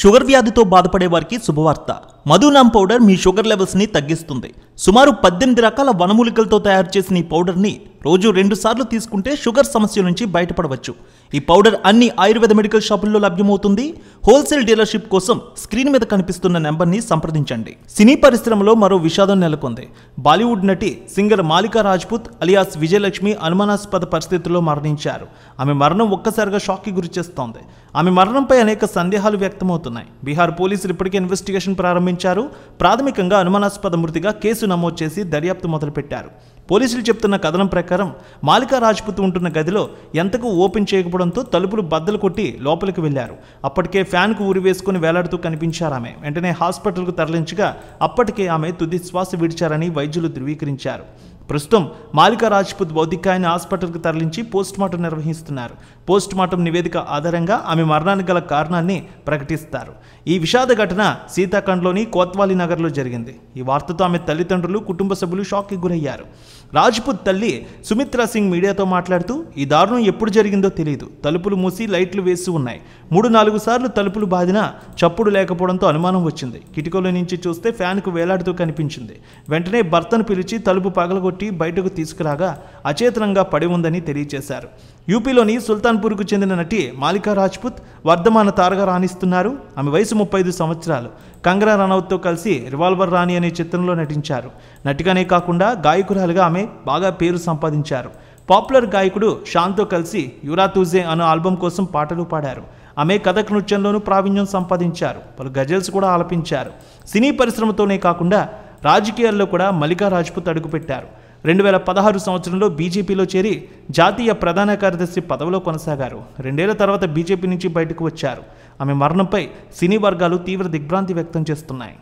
sugar వ్యాధితో బాధపడే వారికి శుభవార్త మధులాం పౌడర్ మీ షుగర్ లెవెల్స్ని తగ్గిస్తుంది సుమారు పద్దెనిమిది రకాల వనమూలికలతో తయారు చేసిన ఈ పౌడర్ని రోజు రెండుసార్లు తీసుకుంటే షుగర్ సమస్య నుంచి బయటపడవచ్చు ఈ పౌడర్ అన్ని ఆయుర్వేద మెడికల్ షాపుల్లో లభ్యమవుతుంది హోల్సేల్ డీలర్షిప్ కోసం స్క్రీన్ మీద కనిపిస్తున్న నెంబర్ని సంప్రదించండి సినీ పరిశ్రమలో మరో విషాదం నెలకొంది బాలీవుడ్ నటి సింగర్ మాలికా రాజ్పుత్ అలియాస్ విజయలక్ష్మి అనుమానాస్పద పరిస్థితుల్లో మరణించారు ఆమె మరణం ఒక్కసారిగా షాక్కి గురిచేస్తోంది ఆమె మరణంపై అనేక సందేహాలు వ్యక్తమవుతున్నాయి బీహార్ పోలీసులు ఇప్పటికే ఇన్వెస్టిగేషన్ ప్రారంభించారు ప్రాథమికంగా అనుమానాస్పద మృతిగా కేసు నమోదు చేసి దర్యాప్తు మొదలుపెట్టారు పోలీసులు చెప్తున్న కథనం ప్రకారం మాలికా రాజ్పుత్ ఉంటున్న గదిలో ఎంతకు ఓపెన్ చేయకపోవడంతో తలుపులు బద్దలు కొట్టి లోపలికి వెళ్లారు అప్పటికే ఫ్యాన్కు ఉరి వేసుకుని వేలాడుతూ కనిపించారు ఆమె వెంటనే హాస్పిటల్కు తరలించగా అప్పటికే ఆమె తుది శ్వాస విడిచారని వైద్యులు ధృవీకరించారు ప్రస్తుతం మాలికా రాజ్పుత్ భౌతికాయని హాస్పిటల్కు తరలించి పోస్టుమార్టం నిర్వహిస్తున్నారు పోస్టుమార్టం నివేదిక ఆధారంగా ఆమె మరణానికి గల కారణాన్ని ప్రకటిస్తారు ఈ విషాద ఘటన సీతాఖండ్లోని కోత్వాలి నగర్లో జరిగింది ఈ వార్తతో ఆమె తల్లిదండ్రులు కుటుంబ సభ్యులు షాక్కి గురయ్యారు రాజ్పుత్ తల్లి సుమిత్రా సింగ్ మీడియాతో మాట్లాడుతూ ఈ దారుణం ఎప్పుడు జరిగిందో తెలియదు తలుపులు మూసి లైట్లు వేసి ఉన్నాయి మూడు నాలుగు సార్లు తలుపులు బాధినా చప్పుడు లేకపోవడంతో అనుమానం వచ్చింది కిటికీలో నుంచి చూస్తే ఫ్యాన్కు వేలాడుతూ కనిపించింది వెంటనే భర్తను పిలిచి తలుపు పగలగొట్టి బయటకు తీసుకురాగా అచేతనంగా పడి ఉందని తెలియజేశారు యూపీలోని సుల్తాన్పూర్కు చెందిన నటి మాలికా రాజ్పుత్ వర్ధమాన తారగా రాణిస్తున్నారు ఆమె వయసు ముప్పై ఐదు సంవత్సరాలు కంగనా రనౌత్తో కలిసి రివాల్వర్ రాణి అనే చిత్రంలో నటించారు నటిగానే కాకుండా గాయకురాలుగా ఆమె బాగా పేరు సంపాదించారు పాపులర్ గాయకుడు షాన్తో కలిసి యురా తూజే అనే ఆల్బం కోసం పాటలు పాడారు ఆమె కథక్ నృత్యంలోనూ ప్రావీణ్యం సంపాదించారు పలు గజల్స్ కూడా ఆలపించారు సినీ పరిశ్రమతోనే కాకుండా రాజకీయాల్లో కూడా మల్లికా రాజ్పుత్ అడుగుపెట్టారు రెండు వేల పదహారు సంవత్సరంలో బీజేపీలో చేరి జాతీయ ప్రధాన కార్యదర్శి పదవిలో కొనసాగారు రెండేళ్ల తర్వాత బీజేపీ నుంచి బయటకు వచ్చారు ఆమె మరణంపై సినీ వర్గాలు తీవ్ర దిగ్భ్రాంతి వ్యక్తం చేస్తున్నాయి